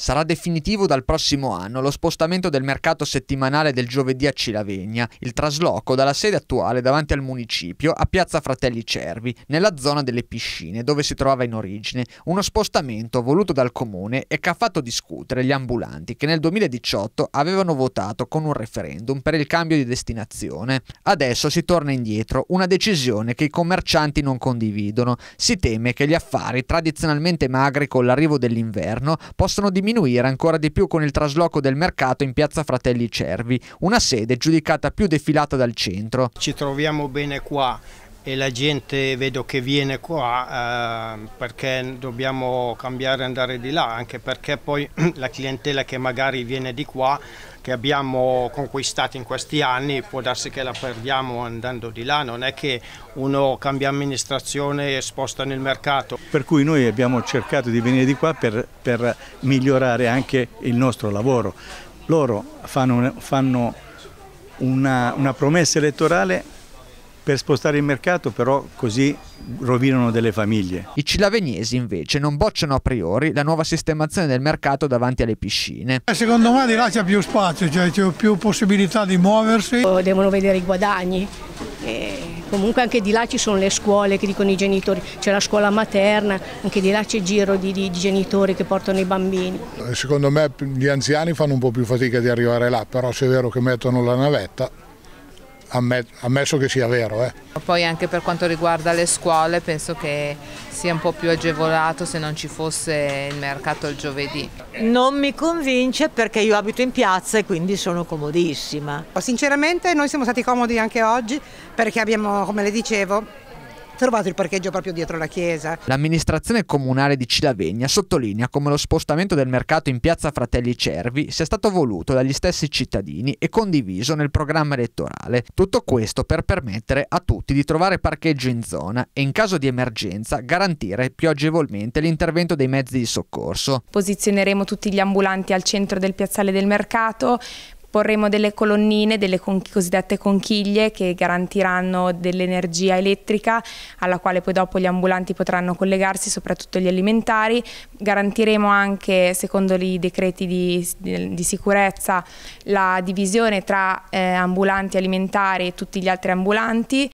Sarà definitivo dal prossimo anno lo spostamento del mercato settimanale del giovedì a Cilavegna, il trasloco dalla sede attuale davanti al municipio a Piazza Fratelli Cervi, nella zona delle piscine dove si trovava in origine, uno spostamento voluto dal comune e che ha fatto discutere gli ambulanti che nel 2018 avevano votato con un referendum per il cambio di destinazione. Adesso si torna indietro, una decisione che i commercianti non condividono. Si teme che gli affari tradizionalmente magri con l'arrivo dell'inverno possano diminuire diminuire ancora di più con il trasloco del mercato in piazza Fratelli Cervi, una sede giudicata più defilata dal centro. Ci troviamo bene qua, e la gente vedo che viene qua eh, perché dobbiamo cambiare e andare di là, anche perché poi la clientela che magari viene di qua, che abbiamo conquistato in questi anni, può darsi che la perdiamo andando di là, non è che uno cambia amministrazione e sposta nel mercato. Per cui noi abbiamo cercato di venire di qua per, per migliorare anche il nostro lavoro. Loro fanno, fanno una, una promessa elettorale per spostare il mercato però così rovinano delle famiglie. I cilavegnesi invece non bocciano a priori la nuova sistemazione del mercato davanti alle piscine. Eh, secondo me di là c'è più spazio, cioè c'è più possibilità di muoversi. Devono vedere i guadagni. E comunque anche di là ci sono le scuole che dicono i genitori, c'è la scuola materna, anche di là c'è giro di, di, di, genitori che portano i bambini. Eh, secondo me gli anziani fanno un po' più fatica di arrivare là, però se è vero che mettono la navetta ammesso che sia vero. Eh. Poi anche per quanto riguarda le scuole penso che sia un po' più agevolato se non ci fosse il mercato il giovedì. Non mi convince perché io abito in piazza e quindi sono comodissima. Sinceramente noi siamo stati comodi anche oggi perché abbiamo, come le dicevo, trovato il parcheggio proprio dietro la chiesa. L'amministrazione comunale di Cilavegna sottolinea come lo spostamento del mercato in piazza Fratelli Cervi sia stato voluto dagli stessi cittadini e condiviso nel programma elettorale. Tutto questo per permettere a tutti di trovare parcheggio in zona e in caso di emergenza garantire più agevolmente l'intervento dei mezzi di soccorso. Posizioneremo tutti gli ambulanti al centro del piazzale del mercato, Porremo delle colonnine, delle con cosiddette conchiglie che garantiranno dell'energia elettrica alla quale poi dopo gli ambulanti potranno collegarsi, soprattutto gli alimentari. Garantiremo anche, secondo i decreti di, di sicurezza, la divisione tra eh, ambulanti alimentari e tutti gli altri ambulanti